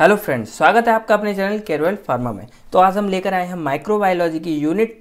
Hello friends स्वागत है आपका अपने चैनल केरवेल फार्मा में तो आज हम लेकर आए हैं माइक्रोबायोलॉजी की यूनिट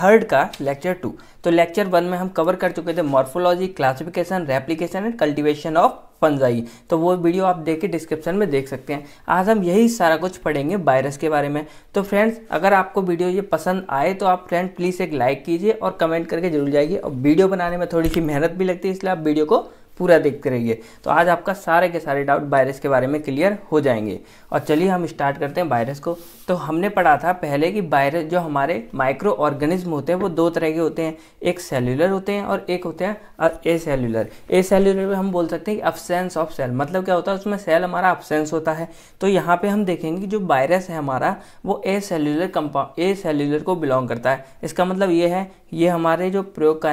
थर्ड का लेक्चर टू तो लेक्चर वन में हम कवर कर चुके थे morphology classification replication and cultivation of fungi तो वो वीडियो आप देख के डिस्क्रिप्शन में देख सकते हैं आज हम यही सारा कुछ पढ़ेंगे वायरस के बारे में तो फ्रेंड्स अगर आपको वीडियो ये पसंद आए तो आप फ्रेंड प्लीज़ एक लाइक कीजिए और कमेंट करके जरूर जाइए और वीडियो बनाने में थोड़ी सी मेहनत भी लगती है इसलिए आप वीडियो को पूरा देखते रहिए तो आज आपका सारे के सारे डाउट वायरस के बारे में क्लियर हो जाएंगे और चलिए हम स्टार्ट करते हैं वायरस को तो हमने पढ़ा था पहले कि वायरस जो हमारे माइक्रो ऑर्गेनिज्म होते हैं वो दो तरह के होते हैं एक सेलुलर होते हैं और एक होते हैं ए सेलुलर ए सेलुलर में हम बोल सकते हैं कि अपसेंस ऑफ सेल मतलब क्या होता है उसमें सेल हमारा अपसेंस होता है तो यहाँ पर हम देखेंगे कि जो वायरस है हमारा वो acellular compound acellular को बिलोंग करता है इसका मतलब ये है ये हमारे जो प्रयोग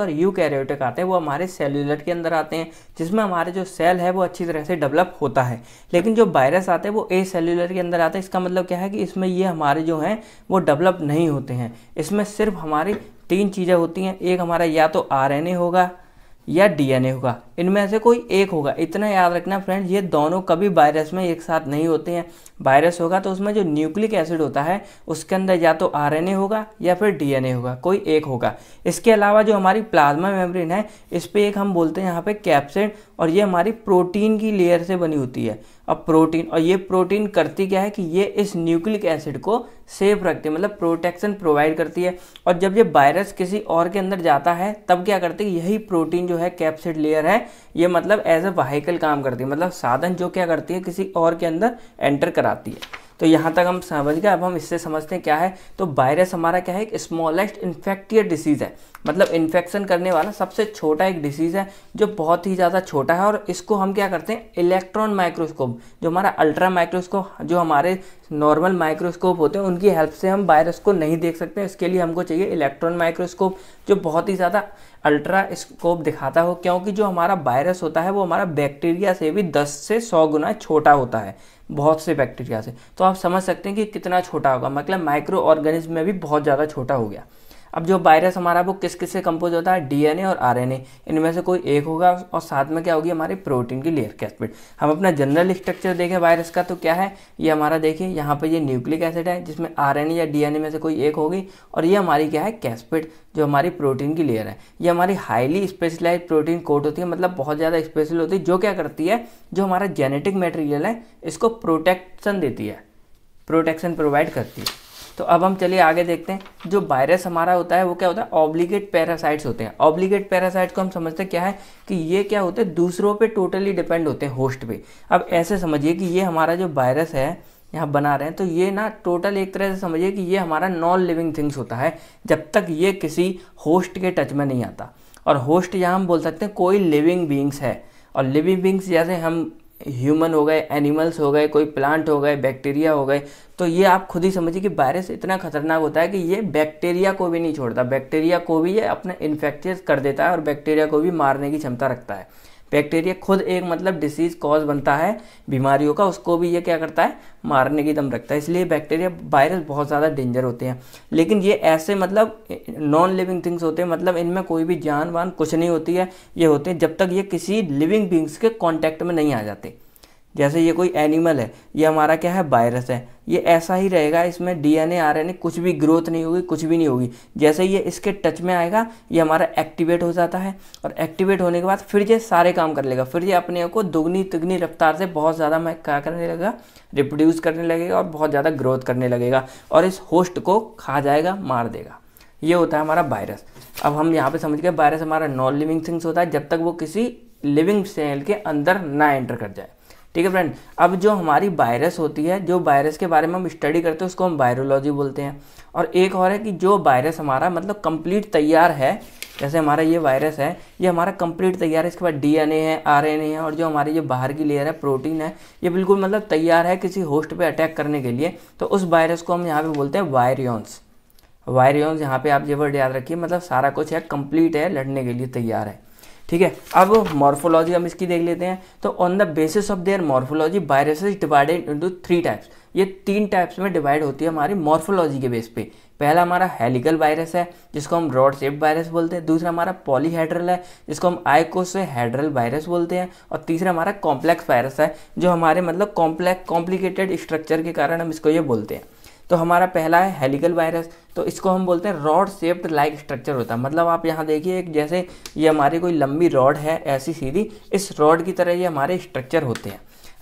और यू आते हैं वो हमारे सेलुलर के अंदर आते आते हैं जिसमें हमारे जो सेल है वो अच्छी तरह से डेवलप होता है लेकिन जो वायरस आते हैं वो ए सेल्यूलर के अंदर आते हैं इसका मतलब क्या है कि इसमें ये हमारे जो हैं वो डेवलप नहीं होते हैं इसमें सिर्फ हमारी तीन चीज़ें होती हैं एक हमारा या तो आर होगा या डी होगा इनमें से कोई एक होगा इतना याद रखना फ्रेंड ये दोनों कभी वायरस में एक साथ नहीं होते हैं वायरस होगा तो उसमें जो न्यूक्लिक एसिड होता है उसके अंदर या तो आर होगा या फिर डी होगा कोई एक होगा इसके अलावा जो हमारी प्लाज्मा मेम्ब्रेन है इस पर एक हम बोलते हैं यहाँ पे कैप्सिड और ये हमारी प्रोटीन की लेयर से बनी होती है अब प्रोटीन और ये प्रोटीन करती क्या है कि ये इस न्यूक्लिक एसिड को सेफ रखती है मतलब प्रोटेक्शन प्रोवाइड करती है और जब ये वायरस किसी और के अंदर जाता है तब क्या करती है यही प्रोटीन जो है कैप्सिड लेयर है ये मतलब एज अ वहीकल काम करती है मतलब साधन जो क्या करती है किसी और के अंदर एंटर कराती है तो यहाँ तक हम समझ गए अब हम इससे समझते हैं क्या है तो वायरस हमारा क्या है एक स्मॉलेस्ट इन्फेक्टियर डिसीज़ है मतलब इन्फेक्शन करने वाला सबसे छोटा एक डिसीज़ है जो बहुत ही ज़्यादा छोटा है और इसको हम क्या करते हैं इलेक्ट्रॉन माइक्रोस्कोप जो हमारा अल्ट्रा माइक्रोस्कोप जो हमारे नॉर्मल माइक्रोस्कोप होते हैं उनकी हेल्प से हम वायरस को नहीं देख सकते इसके लिए हमको चाहिए इलेक्ट्रॉन माइक्रोस्कोप जो बहुत ही ज़्यादा अल्ट्रा स्कोप दिखाता हो क्योंकि जो हमारा वायरस होता है वो हमारा बैक्टीरिया से भी 10 से 100 गुना छोटा होता है बहुत से बैक्टीरिया से तो आप समझ सकते हैं कि कितना छोटा होगा मतलब माइक्रो ऑर्गेनिज्म में भी बहुत ज़्यादा छोटा हो गया अब जो वायरस हमारा वो किस किस से कंपोज होता है डीएनए और आरएनए इनमें से कोई एक होगा और साथ में क्या होगी हमारी प्रोटीन की लेयर कैसपिड हम अपना जनरल स्ट्रक्चर देखें वायरस का तो क्या है ये हमारा देखिए यहाँ पर ये न्यूक्लिक एसिड है जिसमें आर या डी में से कोई एक होगी और ये हमारी क्या है कैसपिड जो हमारी प्रोटीन की लेयर है ये हमारी हाईली स्पेशलाइज प्रोटीन कोट होती है मतलब बहुत ज़्यादा स्पेशल होती है जो क्या करती है जो हमारा जेनेटिक मटेरियल है इसको प्रोटेक्शन देती है प्रोटेक्शन प्रोवाइड करती है तो अब हम चलिए आगे देखते हैं जो वायरस हमारा होता है वो क्या होता है ऑब्लिगेट पैरासाइट्स होते हैं ऑब्लिगेट पैरासाइट्स को हम समझते हैं क्या है कि ये क्या होते हैं दूसरों पे टोटली डिपेंड होते हैं होस्ट पे अब ऐसे समझिए कि ये हमारा जो वायरस है यहाँ बना रहे हैं तो ये ना टोटल एक तरह से समझिए कि ये हमारा नॉन लिविंग थिंग्स होता है जब तक ये किसी होस्ट के टच में नहीं आता और होस्ट यहाँ हम बोल सकते हैं कोई लिविंग बींग्स है और लिविंग बींग्स जैसे हम ह्यूमन हो गए एनिमल्स हो गए कोई प्लांट हो गए बैक्टीरिया हो गए तो ये आप खुद ही समझिए कि वायरस इतना खतरनाक होता है कि ये बैक्टीरिया को भी नहीं छोड़ता बैक्टीरिया को भी ये अपना इन्फेक्टियस कर देता है और बैक्टीरिया को भी मारने की क्षमता रखता है बैक्टीरिया खुद एक मतलब डिसीज कॉज बनता है बीमारियों का उसको भी ये क्या करता है मारने की दम रखता है इसलिए बैक्टीरिया वायरस बहुत ज़्यादा डेंजर होते हैं लेकिन ये ऐसे मतलब नॉन लिविंग थिंग्स होते हैं मतलब इनमें कोई भी जान वान कुछ नहीं होती है ये होते हैं जब तक ये किसी लिविंग बींग्स के कॉन्टैक्ट में नहीं आ जाते जैसे ये कोई एनिमल है ये हमारा क्या है वायरस है ये ऐसा ही रहेगा इसमें डीएनए आरएनए कुछ भी ग्रोथ नहीं होगी कुछ भी नहीं होगी जैसे ये इसके टच में आएगा ये हमारा एक्टिवेट हो जाता है और एक्टिवेट होने के बाद फिर ये सारे काम कर लेगा फिर ये अपने आप को दुगनी तुगनी रफ्तार से बहुत ज़्यादा मैं क्या करने लगेगा रिप्रोड्यूस करने लगेगा और बहुत ज़्यादा ग्रोथ करने लगेगा और इस होस्ट को खा जाएगा मार देगा ये होता है हमारा वायरस अब हम यहाँ पे समझ गए वायरस हमारा नॉन लिविंग थिंग्स होता है जब तक वो किसी लिविंग सेल के अंदर ना एंटर कर जाए ठीक है फ्रेंड अब जो हमारी वायरस होती है जो वायरस के बारे में हम स्टडी करते हैं उसको हम वायरोलॉजी बोलते हैं और एक और है कि जो वायरस हमारा मतलब कंप्लीट तैयार है जैसे हमारा ये वायरस है ये हमारा कंप्लीट तैयार है इसके बाद डीएनए है आरएनए है और जो हमारी जो बाहर की लेयर है प्रोटीन है ये बिल्कुल मतलब तैयार है किसी होस्ट पे अटैक करने के लिए तो उस वायरस को हम यहाँ पे बोलते हैं वायरियंस वायरियंस यहाँ पे आप ये वर्ड याद रखिए मतलब सारा कुछ है कंप्लीट है लड़ने के लिए तैयार है ठीक है अब मॉर्फोलॉजी हम इसकी देख लेते हैं तो on the basis of their morphology virus is divided into three types ये तीन टाइप्स में डिवाइड होती है हमारी मॉर्फोलॉजी के बेस पे पहला हमारा हेलिकल वायरस है जिसको हम रॉड शेप वायरस बोलते हैं दूसरा हमारा पॉलीहेड्रल है जिसको हम आइकोस हेड्रल वायरस बोलते हैं और तीसरा हमारा कॉम्प्लेक्स वायरस है जो हमारे मतलब कॉम्प्लेक्स कॉम्प्लिकेटेड स्ट्रक्चर के कारण हम इसको ये बोलते हैं तो हमारा पहला है हेलिकल वायरस तो इसको हम बोलते हैं रॉड शेप्ड लाइक स्ट्रक्चर होता है मतलब आप यहाँ देखिए एक जैसे ये हमारी कोई लंबी रॉड है ऐसी सीधी इस रॉड की तरह ये हमारे स्ट्रक्चर होते हैं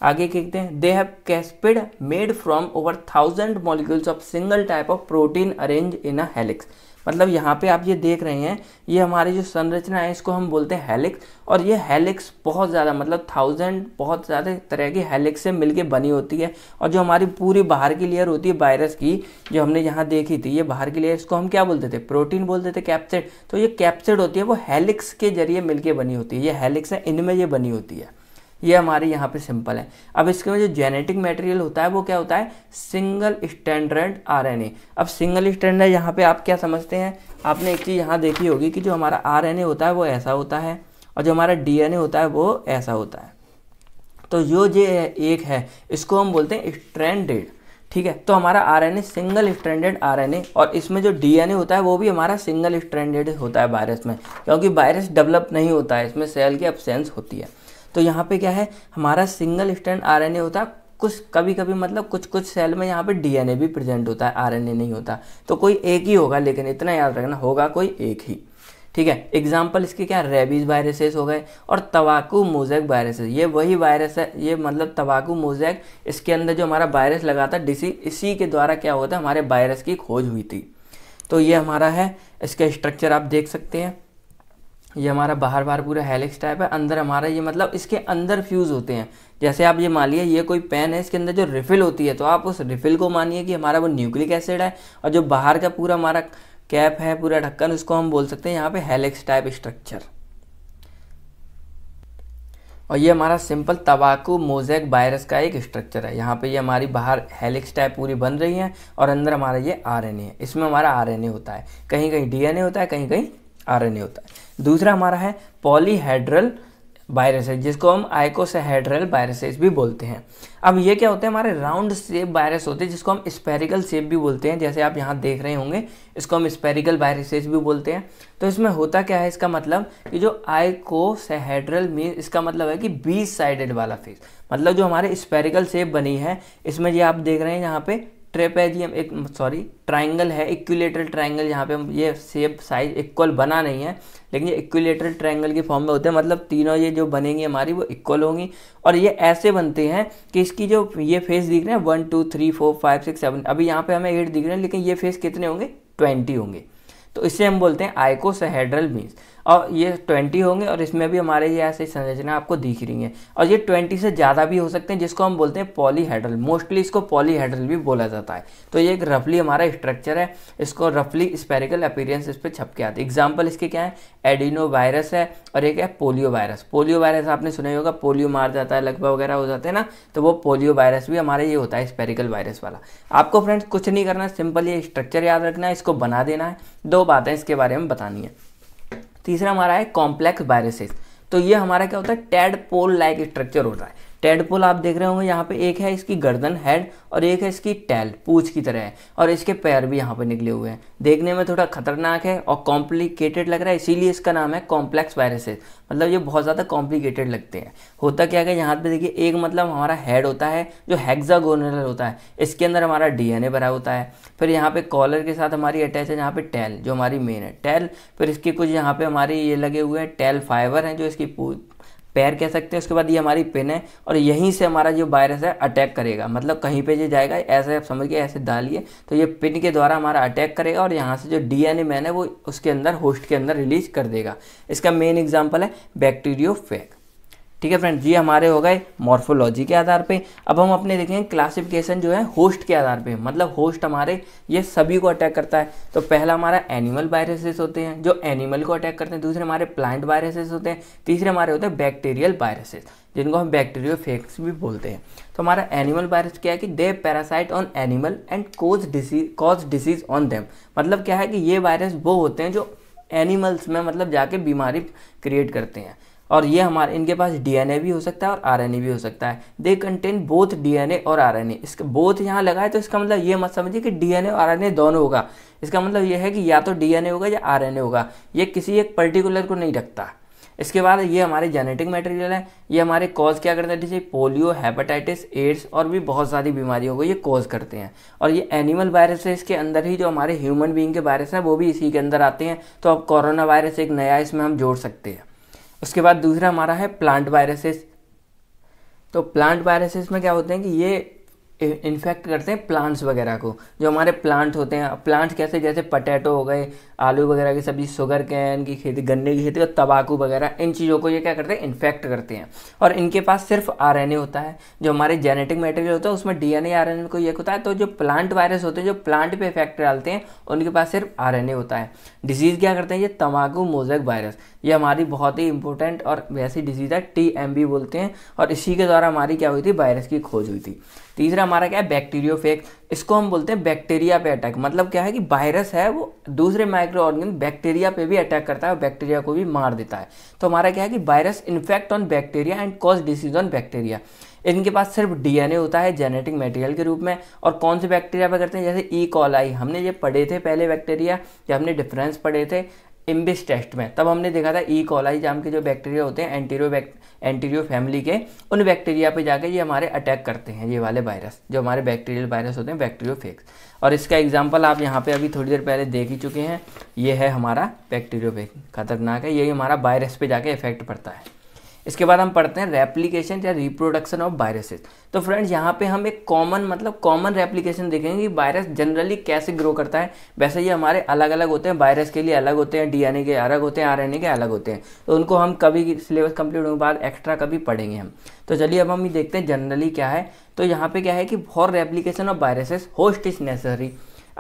आगे देखते हैं they have capsid made from over thousand molecules of single type of protein arrange in a helix मतलब यहाँ पे आप ये देख रहे हैं ये हमारी जो संरचना है इसको हम बोलते हैं हेलिक्स और ये हेलिक्स बहुत ज़्यादा मतलब थाउजेंड बहुत ज़्यादा तरह की हेलिक्स से मिलके बनी होती है और जो हमारी पूरी बाहर की लेयर होती है वायरस की जो हमने यहाँ देखी थी ये बाहर की लेयर इसको हम क्या बोलते थे प्रोटीन बोलते थे कैप्सिड तो ये कैप्सिड होती है वो हेलिक्स के जरिए मिलकर बनी होती है ये हेलिक्स है इनमें ये बनी होती है ये हमारे यहाँ पे सिंपल है अब इसके में जो जेनेटिक मटेरियल होता है वो क्या होता है सिंगल स्टैंडर्ड आरएनए अब सिंगल स्टैंडर्ड यहाँ पे आप क्या समझते हैं आपने एक चीज़ यहाँ देखी होगी कि जो हमारा आरएनए होता है वो ऐसा होता है और जो हमारा डीएनए होता है वो ऐसा होता है तो जो जे एक है इसको हम बोलते हैं स्ट्रैंडेड ठीक है तो हमारा आरएनए सिंगल स्ट्रैंडेड आरएनए और इसमें जो डीएनए होता है वो भी हमारा सिंगल स्ट्रैंडेड होता है वायरस में क्योंकि वायरस डेवलप नहीं होता है इसमें सेल की अपसेंस होती है तो यहाँ पे क्या है हमारा सिंगल स्टैंड आर होता है कुछ कभी कभी मतलब कुछ कुछ सेल में यहाँ पे डीएनए भी प्रेजेंट होता है आरएनए नहीं होता तो कोई एक ही होगा लेकिन इतना याद रखना होगा कोई एक ही ठीक है एग्जाम्पल इसके क्या रेबीज वायरसेस हो गए और तवाकू मोजैक वायरसेस ये वही वायरस है ये मतलब तवाकू मोजैक इसके अंदर जो हमारा वायरस लगा था डिसी इसी के द्वारा क्या होता है हमारे वायरस की खोज हुई थी तो ये हमारा है इसका स्ट्रक्चर आप देख सकते हैं ये हमारा बाहर बाहर पूरा हेलिक्स टाइप है अंदर हमारा ये मतलब इसके अंदर फ्यूज़ होते हैं जैसे आप ये मान लिए ये कोई पेन है इसके अंदर जो रिफ़िल होती है तो आप उस रिफ़िल को मानिए कि हमारा वो न्यूक्लिक एसिड है और जो बाहर का पूरा हमारा कैप है पूरा ढक्कन उसको हम बोल सकते हैं यहाँ पे हेलिक्स टाइप स्ट्रक्चर और ये हमारा सिंपल तबाकू मोजैक वायरस का एक स्ट्रक्चर है यहाँ पे ये हमारी बाहर हेलिक्स टाइप पूरी बन रही है और अंदर हमारा ये आरएनए है इसमें हमारा आरएनए होता है कहीं कहीं डीएनए होता है कहीं कहीं आरएनए होता है दूसरा हमारा है पॉलीहेड्रल वायरसेज जिसको हम आइकोसहेड्रल वायरसेज भी बोलते हैं अब ये क्या होते हैं हमारे राउंड शेप वायरस होते हैं जिसको हम स्पेरिकल शेप भी बोलते हैं जैसे आप यहाँ देख रहे होंगे इसको हम स्पेरिकल वायरसेज भी बोलते हैं तो इसमें होता क्या है इसका मतलब कि जो आइकोसहेड्रल मीन इसका मतलब है कि बीस साइडेड वाला फेस मतलब जो हमारे स्पेरिकल शेप बनी है इसमें जो आप देख रहे हैं यहाँ पे ट्रेपेजियम एक सॉरी ट्राइंगल है इक्विलेटरल ट्राइंगल यहाँ पे हम ये सेप साइज इक्वल बना नहीं है लेकिन ये इक्विलेटरल ट्राइंगल के फॉर्म में होते हैं मतलब तीनों ये जो बनेंगी हमारी वो इक्वल होंगी और ये ऐसे बनते हैं कि इसकी जो ये फेस दिख रहे हैं one two three four five six seven अभी यहाँ पे हमें एट दिख रहे हैं लेकिन ये फेस कितने होंगे ट्वेंटी होंगे तो इससे हम बोलते हैं आइकोसहेड्रल मीन्स और ये ट्वेंटी होंगे और इसमें भी हमारे ये ऐसी संरचना आपको दिख रही है और ये ट्वेंटी से ज़्यादा भी हो सकते हैं जिसको हम बोलते हैं पॉलीहेड्रल मोस्टली इसको पॉलीहेड्रल भी बोला जाता है तो ये एक रफली हमारा स्ट्रक्चर है इसको रफली स्पेरिकल अपीरेंस इस पर छप के आती है एग्जाम्पल इसके क्या है एडिनो वायरस है और एक है पोलियो वायरस पोलियो वायरस आपने सुना ही होगा पोलियो मार जाता है लगभग वगैरह हो जाते हैं ना तो वो पोलियो वायरस भी हमारा ये होता है स्पेरिकल वायरस वाला आपको फ्रेंड्स कुछ नहीं करना सिंपल ये स्ट्रक्चर याद रखना है इसको बना देना है दो बातें इसके बारे में बतानी है तीसरा हमारा है कॉम्प्लेक्स वायरसेस तो ये हमारा क्या होता है टेड पोल लाइक स्ट्रक्चर होता है टेडपोल आप देख रहे होंगे यहाँ पे एक है इसकी गर्दन हेड और एक है इसकी टेल पूछ की तरह है और इसके पैर भी यहाँ पे निकले हुए हैं देखने में थोड़ा खतरनाक है और कॉम्प्लिकेटेड लग रहा है इसीलिए इसका नाम है कॉम्प्लेक्स वायरसेस मतलब ये बहुत ज़्यादा कॉम्प्लिकेटेड लगते हैं होता क्या है यहाँ पे देखिए एक मतलब हमारा हेड होता है जो हेक्सागोनल होता है इसके अंदर हमारा डी भरा होता है फिर यहाँ पे कॉलर के साथ हमारी अटैच है यहाँ पे टेल जो हमारी मेन है टेल फिर इसके कुछ यहाँ पे हमारे ये लगे हुए हैं टेल फाइबर हैं जो इसकी पैर कह सकते हैं उसके बाद ये हमारी पिन है और यहीं से हमारा जो वायरस है अटैक करेगा मतलब कहीं पे जो जाएगा ऐसे आप समझिए ऐसे डालिए तो ये पिन के द्वारा हमारा अटैक करेगा और यहाँ से जो डी एन ए मैन है वो उसके अंदर होस्ट के अंदर रिलीज कर देगा इसका मेन एग्जाम्पल है बैक्टीरियो फैक ठीक है फ्रेंड्स ये हमारे हो गए मॉर्फोलॉजी के आधार पे अब हम अपने देखें क्लासिफिकेशन जो है होस्ट के आधार पे मतलब होस्ट हमारे ये सभी को अटैक करता है तो पहला हमारा एनिमल वायरसेस होते हैं जो एनिमल को अटैक करते हैं दूसरे हमारे प्लांट वायरसेस होते हैं तीसरे हमारे होते हैं बैक्टीरियल वायरसेस जिनको हम बैक्टीरियो फेक्स भी बोलते हैं तो हमारा एनिमल वायरस क्या है कि they parasite on animal and cause disease cause disease on them मतलब क्या है कि ये वायरस वो होते हैं जो एनिमल्स में मतलब जाके बीमारी क्रिएट करते हैं और ये हमारे इनके पास डीएनए भी हो सकता है और आरएनए भी हो सकता है दे कंटेन बोथ डीएनए और आरएनए इसका बोथ यहाँ लगाए तो इसका मतलब ये मत समझिए कि डीएनए और आरएनए दोनों होगा इसका मतलब ये है कि या तो डीएनए होगा या आरएनए होगा ये किसी एक पर्टिकुलर को नहीं रखता इसके बाद ये हमारे जेनेटिक मटेरियल है ये हमारे कॉज क्या करते हैं जैसे पोलियो हेपेटाइटिस एड्स और भी बहुत सारी बीमारियों को ये कॉज करते हैं और ये एनिमल वायरस है इसके अंदर ही जो हमारे ह्यूमन बींग के वायरस हैं वो भी इसी के अंदर आते हैं तो अब कोरोना वायरस एक नया इसमें हम जोड़ सकते हैं उसके बाद दूसरा हमारा है प्लांट वायरसेस तो प्लांट वायरसेस में क्या होते हैं कि ये इन्फेक्ट करते हैं प्लांट्स वगैरह को जो हमारे प्लांट होते हैं प्लांट्स कैसे जैसे पटेटो हो गए आलू वगैरह की सब्जी शुगर कैन की खेती गन्ने की खेती और तंबाकू वगैरह इन चीज़ों को ये क्या करते हैं इन्फेक्ट करते हैं और इनके पास सिर्फ आर होता है जो हमारे जेनेटिक मटेरियल होता है उसमें डी एन ए को एक होता है तो जो प्लांट वायरस होते हैं जो प्लांट पर इफेक्ट डालते हैं उनके पास सिर्फ आर होता है डिजीज़ क्या करते हैं ये तम्बाकू मोजक वायरस ये हमारी बहुत ही इंपॉर्टेंट और वैसी डिजीज़ है टी बोलते हैं और इसी के द्वारा हमारी क्या हुई थी वायरस की खोज हुई थी तीसरा हमारा क्या है बैक्टीरियो इसको हम बोलते हैं बैक्टीरिया पे अटैक मतलब क्या है कि वायरस है वो दूसरे माइक्रो ऑर्गेनिज्म बैक्टीरिया पे भी अटैक करता है और बैक्टीरिया को भी मार देता है तो हमारा क्या है कि virus infect on bacteria and cause disease on bacteria इनके पास सिर्फ डीएनए होता है जेनेटिक मटेरियल के रूप में और कौन से बैक्टीरिया पे करते हैं जैसे ई e कॉलाई हमने ये पढ़े थे पहले बैक्टीरिया या हमने डिफरेंस पढ़े थे इम्बिस टेस्ट में तब हमने देखा था ई e. कॉलाई जाम के जो बैक्टीरिया होते हैं एंटीरियो एंटीरियो फैमिली के उन बैक्टीरिया पे जाके ये हमारे अटैक करते हैं ये वाले वायरस जो हमारे बैक्टीरियल वायरस होते हैं बैक्टीरियोफेक्स और इसका एग्जाम्पल आप यहाँ पे अभी थोड़ी देर पहले देख ही चुके हैं ये है हमारा फेक खतरनाक है यही हमारा वायरस पे जाके इफेक्ट पड़ता है इसके बाद हम पढ़ते हैं रेप्लीकेशन या रिप्रोडक्शन ऑफ वायरसेस तो फ्रेंड्स यहाँ पे हम एक कॉमन मतलब कॉमन रेप्लीकेशन देखेंगे कि वायरस जनरली कैसे ग्रो करता है वैसे ये हमारे अलग अलग होते हैं वायरस के लिए अलग होते हैं डीएनए के अलग होते हैं आरएनए के अलग होते हैं तो उनको हम कभी सिलेबस कंप्लीट होने के बाद एक्स्ट्रा कभी पढ़ेंगे हम तो चलिए अब हम ये देखते हैं जनरली क्या है तो यहाँ पे क्या है कि for replication of viruses host is necessary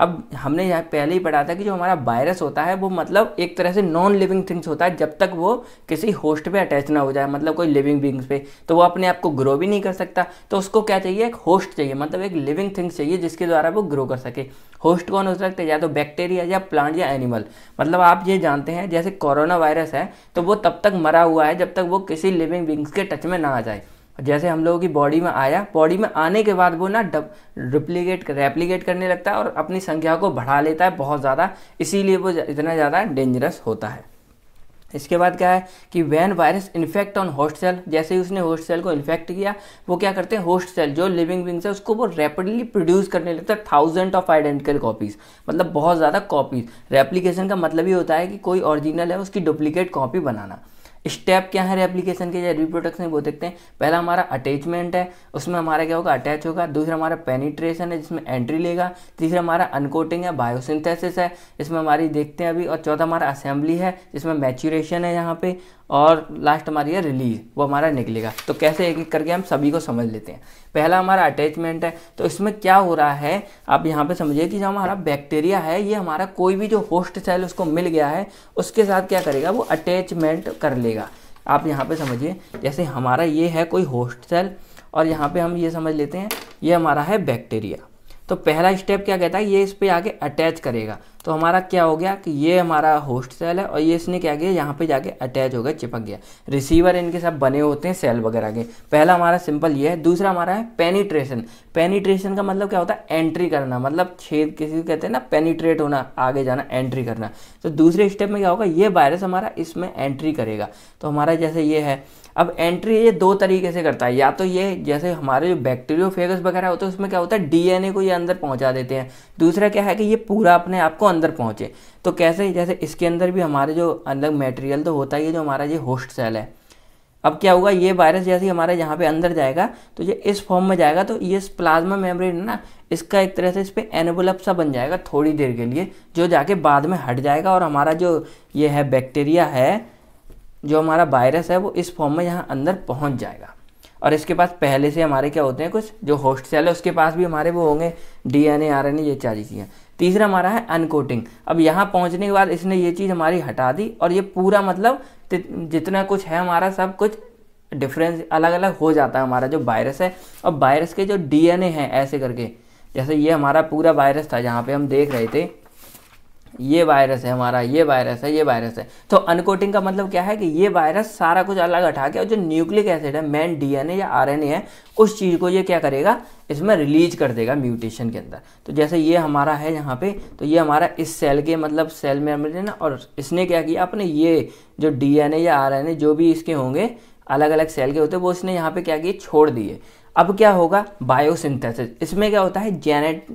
अब हमने यहाँ पहले ही पढ़ा था कि जो हमारा वायरस होता है वो मतलब एक तरह से नॉन लिविंग थिंग्स होता है जब तक वो किसी होस्ट पे अटैच ना हो जाए मतलब कोई लिविंग बींग्स पे तो वो अपने आप को ग्रो भी नहीं कर सकता तो उसको क्या चाहिए एक होस्ट चाहिए मतलब एक लिविंग थिंग्स चाहिए जिसके द्वारा वो ग्रो कर सके होस्ट कौन हो सकता है या तो बैक्टीरिया या प्लांट या एनिमल मतलब आप ये जानते हैं जैसे कोरोना वायरस है तो वो तब तक मरा हुआ है जब तक वो किसी लिविंग बींग्स के टच में ना आ जाए जैसे हम लोगों की बॉडी में आया बॉडी में आने के बाद वो ना डब डुप्लीकेट रेप्लीकेट करने लगता है और अपनी संख्या को बढ़ा लेता है बहुत ज़्यादा इसीलिए वो इतना ज़्यादा डेंजरस होता है इसके बाद क्या है कि when virus infect on host cell जैसे ही उसने होस्ट सेल को इन्फेक्ट किया वो क्या करते हैं होस्ट सेल जो लिविंग विंग्स है उसको वो रैपिडली प्रोड्यूस करने लगता है थाउजेंड ऑफ आइडेंटिकल कॉपीज़ मतलब बहुत ज़्यादा कॉपीज़ रेप्लीकेशन का मतलब ये होता है कि कोई ओरिजिनल है उसकी डुप्लीकेट कॉपी बनाना स्टेप क्या है एप्लीकेशन के या रिप्रोडक्शन वो देखते हैं पहला हमारा अटैचमेंट है उसमें हमारा क्या होगा अटैच होगा दूसरा हमारा पेनिट्रेशन है जिसमें एंट्री लेगा तीसरा हमारा अनकोटिंग है बायोसिंथेसिस है इसमें हमारी देखते हैं अभी और चौथा हमारा असेंबली है जिसमें मैच्यूरेशन है यहाँ पे और लास्ट हमारी है रिलीज वो हमारा निकलेगा तो कैसे एक एक करके हम सभी को समझ लेते हैं पहला हमारा अटैचमेंट है तो इसमें क्या हो रहा है आप यहाँ पे समझिए कि जो हमारा बैक्टीरिया है ये हमारा कोई भी जो होस्ट सेल उसको मिल गया है उसके साथ क्या करेगा वो अटैचमेंट कर लेगा आप यहाँ पे समझिए जैसे हमारा ये है कोई होस्ट सेल और यहाँ पे हम ये समझ लेते हैं ये हमारा है बैक्टीरिया तो पहला स्टेप क्या कहता है ये इस पर आके अटैच करेगा तो हमारा क्या हो गया कि ये हमारा होस्ट सेल है और ये इसने क्या किया यहाँ पे जाके अटैच हो गया चिपक गया रिसीवर इनके साथ बने होते हैं सेल वगैरह के पहला हमारा सिंपल ये है दूसरा हमारा है पेनीट्रेशन पेनीट्रेशन का मतलब क्या होता है एंट्री करना मतलब छेद किसी को कहते हैं ना पेनीट्रेट होना आगे जाना एंट्री करना तो दूसरे स्टेप में क्या होगा ये वायरस हमारा इसमें एंट्री करेगा तो हमारा जैसे ये है अब एंट्री ये दो तरीके से करता है या तो ये जैसे हमारे जो फेगस वगैरह होते हैं उसमें क्या होता है डीएनए को ये अंदर पहुंचा देते हैं दूसरा क्या है कि ये पूरा अपने आप को अंदर पहुँचे तो कैसे जैसे इसके अंदर भी हमारे जो अलग मटेरियल तो होता ही है जो हमारा ये होस्ट सेल है अब क्या होगा ये वायरस जैसे ही हमारे यहाँ पे अंदर जाएगा तो ये इस फॉर्म में जाएगा तो ये प्लाज्मा मेम्ब्रेन है ना इसका एक तरह से इस पर एनवलप सा बन जाएगा थोड़ी देर के लिए जो जाके बाद में हट जाएगा और हमारा जो ये है बैक्टीरिया है जो हमारा वायरस है वो इस फॉर्म में यहाँ अंदर पहुँच जाएगा और इसके पास पहले से हमारे क्या होते हैं कुछ जो होस्ट सेल है उसके पास भी हमारे वो होंगे डी एन ये सारी चीज़ें तीसरा हमारा है अनकोटिंग अब यहाँ पहुँचने के बाद इसने ये चीज़ हमारी हटा दी और ये पूरा मतलब जितना कुछ है हमारा सब कुछ डिफरेंस अलग अलग हो जाता है हमारा जो वायरस है और वायरस के जो डीएनए हैं ऐसे करके जैसे ये हमारा पूरा वायरस था जहाँ पे हम देख रहे थे ये वायरस है हमारा ये वायरस है ये वायरस है तो अनकोटिंग का मतलब क्या है कि ये वायरस सारा कुछ अलग हटा के और जो न्यूक्लिक एसिड है मेन डीएनए या आरएनए है उस चीज़ को ये क्या करेगा इसमें रिलीज कर देगा म्यूटेशन के अंदर तो जैसे ये हमारा है यहाँ पे तो ये हमारा इस सेल के मतलब सेल में ना और इसने क्या किया अपने ये जो डी या आर जो भी इसके होंगे अलग अलग सेल के होते हैं वो इसने यहाँ पे क्या किए छोड़ दिए अब क्या होगा बायोसिंथेसिस इसमें क्या होता है जेनेट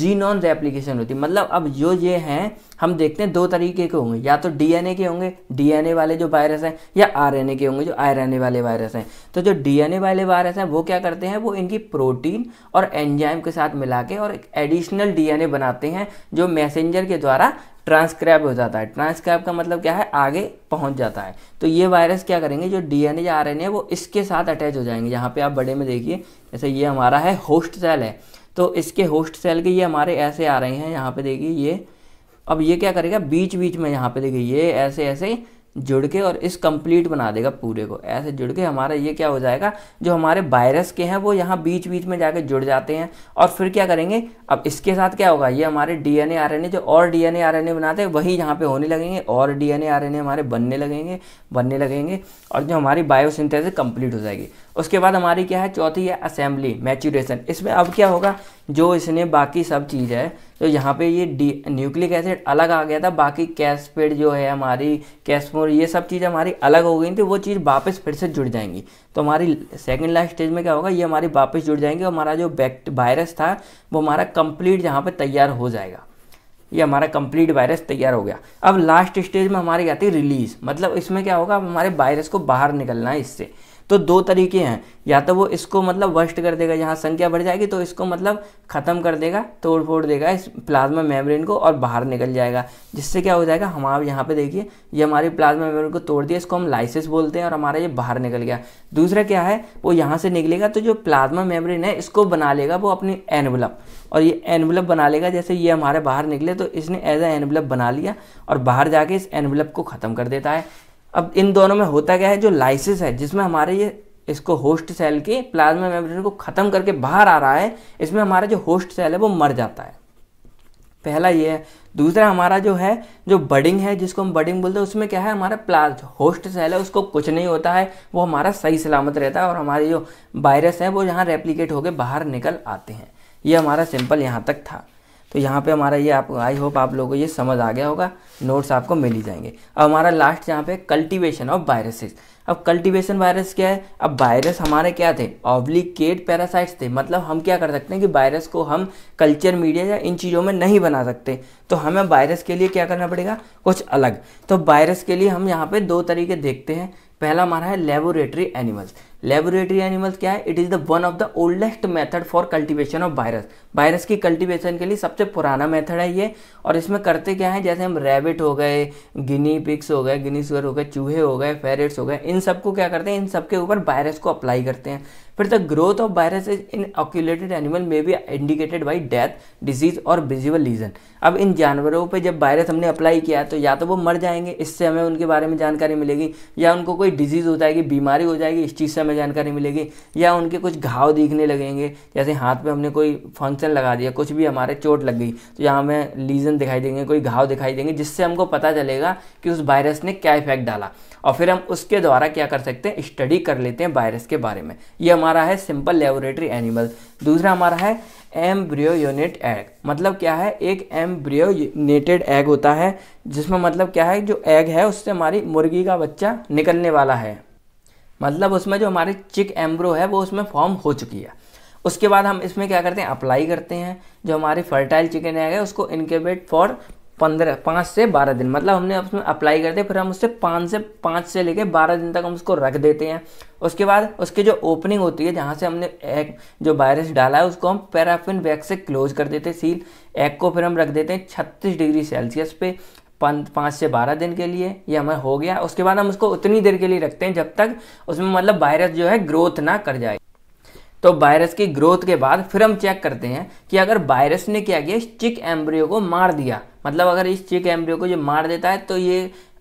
जीनॉन रेप्लीकेशन होती है मतलब अब जो ये हैं हम देखते हैं दो तरीके के होंगे या तो डीएनए के होंगे डीएनए वाले जो वायरस हैं या आरएनए के होंगे जो आरएनए वाले वायरस हैं तो जो डीएनए वाले वायरस हैं वो क्या करते हैं वो इनकी प्रोटीन और एंजाइम के साथ मिला के और एडिशनल डीएनए बनाते हैं जो मैसेंजर के द्वारा ट्रांसक्राइब हो जाता है ट्रांसक्राइब का मतलब क्या है आगे पहुंच जाता है तो ये वायरस क्या करेंगे जो डीएनए या आरएनए वो इसके साथ अटैच हो जाएंगे यहाँ पे आप बड़े में देखिए जैसे ये हमारा है होस्ट सेल है तो इसके होस्ट सेल के ये हमारे ऐसे आ रहे हैं यहाँ पे देखिए ये अब ये क्या करेगा बीच बीच में यहाँ पे देखिए ये ऐसे ऐसे जुड़ के और इस कंप्लीट बना देगा पूरे को ऐसे जुड़ के हमारा ये क्या हो जाएगा जो हमारे वायरस के हैं वो यहाँ बीच बीच में जाके जुड़ जाते हैं और फिर क्या करेंगे अब इसके साथ क्या होगा ये हमारे डीएनए आरएनए जो और डीएनए आरएनए बनाते हैं वही यहाँ पे होने लगेंगे और डीएनए आरएनए हमारे बनने लगेंगे बनने लगेंगे और जो हमारी बायोसिंथेसिस कंप्लीट हो जाएगी उसके बाद हमारी क्या है चौथी है असेंबली मैच्यूरेशन इसमें अब क्या होगा जो इसने बाकी सब चीज़ है तो यहाँ पे ये डी न्यूक्लिक एसिड अलग आ गया था बाकी कैसपेड जो है हमारी कैसमोर ये सब चीज़ हमारी अलग हो गई थी वो चीज़ वापस फिर से जुड़ जाएंगी तो हमारी सेकेंड लास्ट स्टेज में क्या होगा ये हमारी वापस जुड़ जाएंगी और हमारा जो बैक्ट वायरस था वो हमारा कंप्लीट यहाँ पर तैयार हो जाएगा ये हमारा कंप्लीट वायरस तैयार हो गया अब लास्ट स्टेज में हमारी आती है रिलीज मतलब इसमें क्या होगा अब हमारे वायरस को बाहर निकलना है इससे तो दो तरीके हैं या तो वो इसको मतलब वस्ट कर देगा यहाँ संख्या बढ़ जाएगी तो इसको मतलब ख़त्म कर देगा तोड़ फोड़ देगा इस प्लाज्मा मेम्ब्रेन को और बाहर निकल जाएगा जिससे क्या हो जाएगा हम आप यहाँ पे देखिए ये हमारी प्लाज्मा मेम्ब्रेन को तोड़ दिया इसको हम लाइसिस बोलते हैं और हमारा ये बाहर निकल गया दूसरा क्या है वो यहाँ से निकलेगा तो जो प्लाज्मा मेम्ब्रेन है इसको बना लेगा वो अपनी एनवलप और ये एनवलप बना लेगा जैसे ये हमारे बाहर निकले तो इसने एज ए एनवलप बना लिया और बाहर जाके इस एनवलप को ख़त्म कर देता है अब इन दोनों में होता क्या है जो लाइसिस है जिसमें हमारे ये इसको होस्ट सेल की प्लाज्मा मेम्ब्रेन को ख़त्म करके बाहर आ रहा है इसमें हमारा जो होस्ट सेल है वो मर जाता है पहला ये है दूसरा हमारा जो है जो बडिंग है जिसको हम बडिंग बोलते हैं उसमें क्या है हमारा प्लाज होस्ट सेल है उसको कुछ नहीं होता है वो हमारा सही सलामत रहता है और हमारी जो वायरस है वो यहाँ रेप्लीकेट होकर बाहर निकल आते हैं ये हमारा सिंपल यहाँ तक था तो यहाँ पे हमारा ये आप आई होप आप लोगों को ये समझ आ गया होगा नोट्स आपको मिल ही जाएंगे अब हमारा लास्ट यहाँ पे कल्टीवेशन ऑफ वायरसेस अब कल्टीवेशन वायरस क्या है अब वायरस हमारे क्या थे ऑब्लिकेट पैरासाइट्स थे मतलब हम क्या कर सकते हैं कि वायरस को हम कल्चर मीडिया या इन चीज़ों में नहीं बना सकते तो हमें वायरस के लिए क्या करना पड़ेगा कुछ अलग तो वायरस के लिए हम यहाँ पे दो तरीके देखते हैं पहला हमारा है लेबोरेटरी एनिमल्स लेबोरेटरी एनिमल्स क्या है it is the one of the oldest method for cultivation of virus virus की कल्टीवेशन के लिए सबसे पुराना मेथड है ये और इसमें करते क्या है जैसे हम रैबिट हो गए गिनी पिक्स हो गए गिनी सुअर हो गए चूहे हो गए फेरेट्स हो गए इन सबको क्या करते हैं इन सबके ऊपर वायरस को अप्लाई करते हैं फिर the growth of virus inoculated animal में be indicated by death disease और विजिबल लीजन अब इन जानवरों पर जब वायरस हमने अप्लाई किया तो या तो वो मर जाएंगे इससे हमें उनके बारे में जानकारी मिलेगी या उनको कोई डिजीज़ हो जाएगी बीमारी हो जाएगी इस चीज़ से में जानकारी मिलेगी या उनके कुछ घाव दिखने लगेंगे जैसे हाथ में हमने कोई फंक्शन लगा दिया कुछ भी हमारे चोट लग गई तो यहाँ हमें लीजन दिखाई देंगे कोई घाव दिखाई देंगे जिससे हमको पता चलेगा कि उस वायरस ने क्या इफेक्ट डाला और फिर हम उसके द्वारा क्या कर सकते हैं स्टडी कर लेते हैं वायरस के बारे में ये हमारा है सिंपल लेबोरेटरी एनिमल दूसरा हमारा है एम्ब्रियो यूनिट एग मतलब क्या है एक एम्ब्रियो यूनिटेड एग होता है जिसमें मतलब क्या है जो एग है उससे हमारी मुर्गी का बच्चा निकलने वाला है मतलब उसमें जो हमारी चिक एम्ब्रो है वो उसमें फॉर्म हो चुकी है उसके बाद हम इसमें क्या करते हैं अप्लाई करते हैं जो हमारी फर्टाइल चिकन एग है उसको इनकेबेट फॉर पंद्रह पाँच से बारह दिन मतलब हमने उसमें अप्लाई करते हैं फिर हम उससे पाँच से पाँच से लेके बारह दिन तक हम उसको रख देते हैं उसके बाद उसकी जो ओपनिंग होती है जहाँ से हमने एग जो वायरस डाला है उसको हम पैराफिन वैक्स से क्लोज कर देते हैं सील एग को फिर हम रख देते हैं छत्तीस डिग्री सेल्सियस पे पाँच से बारह दिन के लिए ये हमें हो गया उसके बाद हम उसको उतनी देर के लिए रखते हैं जब तक उसमें मतलब वायरस जो है ग्रोथ ना कर जाए तो वायरस की ग्रोथ के बाद फिर हम चेक करते हैं कि अगर वायरस ने क्या किया इस चिक एम्ब्रियो को मार दिया मतलब अगर इस चिक एम्ब्रियो को जो मार देता है तो ये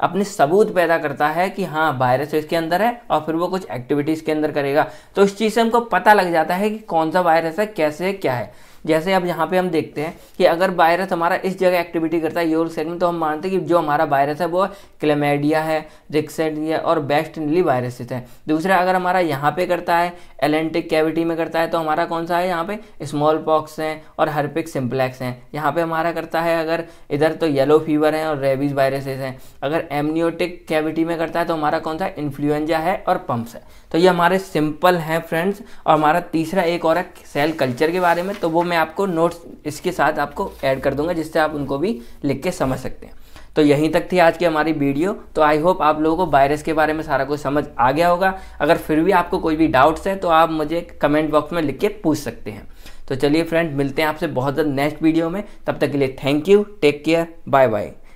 अपने सबूत पैदा करता है कि हाँ वायरस इसके अंदर है और फिर वो कुछ एक्टिविटीज़ के अंदर करेगा तो इस चीज़ से हमको पता लग जाता है कि कौन सा वायरस है कैसे क्या है जैसे अब यहाँ पे हम देखते हैं कि अगर वायरस हमारा इस जगह एक्टिविटी करता है योर सेट में तो हम मानते हैं कि जो हमारा वायरस है वो क्लेमेडिया है रिक्सेडिया और बेस्ट नीली वायरसेस है दूसरा अगर हमारा यहाँ पे करता है एलेंटिक कैविटी में करता है तो हमारा कौन सा है यहाँ पे स्मॉल पॉक्स हैं और हर्पिक सिम्प्लेक्स हैं यहाँ पे हमारा करता है अगर इधर तो येलो फीवर है और रेबीज वायरसेस हैं अगर एमनियोटिक कैविटी में करता है तो हमारा कौन सा इन्फ्लुएंजा है और पम्प्स है तो ये हमारे सिंपल हैं फ्रेंड्स और हमारा तीसरा एक और है सेल कल्चर के बारे में तो वो मैं आपको नोट्स इसके साथ आपको ऐड कर दूंगा जिससे आप उनको भी लिख के समझ सकते हैं तो यहीं तक थी आज की हमारी वीडियो तो आई होप आप लोगों को वायरस के बारे में सारा कुछ समझ आ गया होगा अगर फिर भी आपको कोई भी डाउट्स है तो आप मुझे कमेंट बॉक्स में लिख के पूछ सकते हैं तो चलिए फ्रेंड मिलते हैं आपसे बहुत जल्द नेक्स्ट वीडियो में तब तक के लिए thank you take care bye bye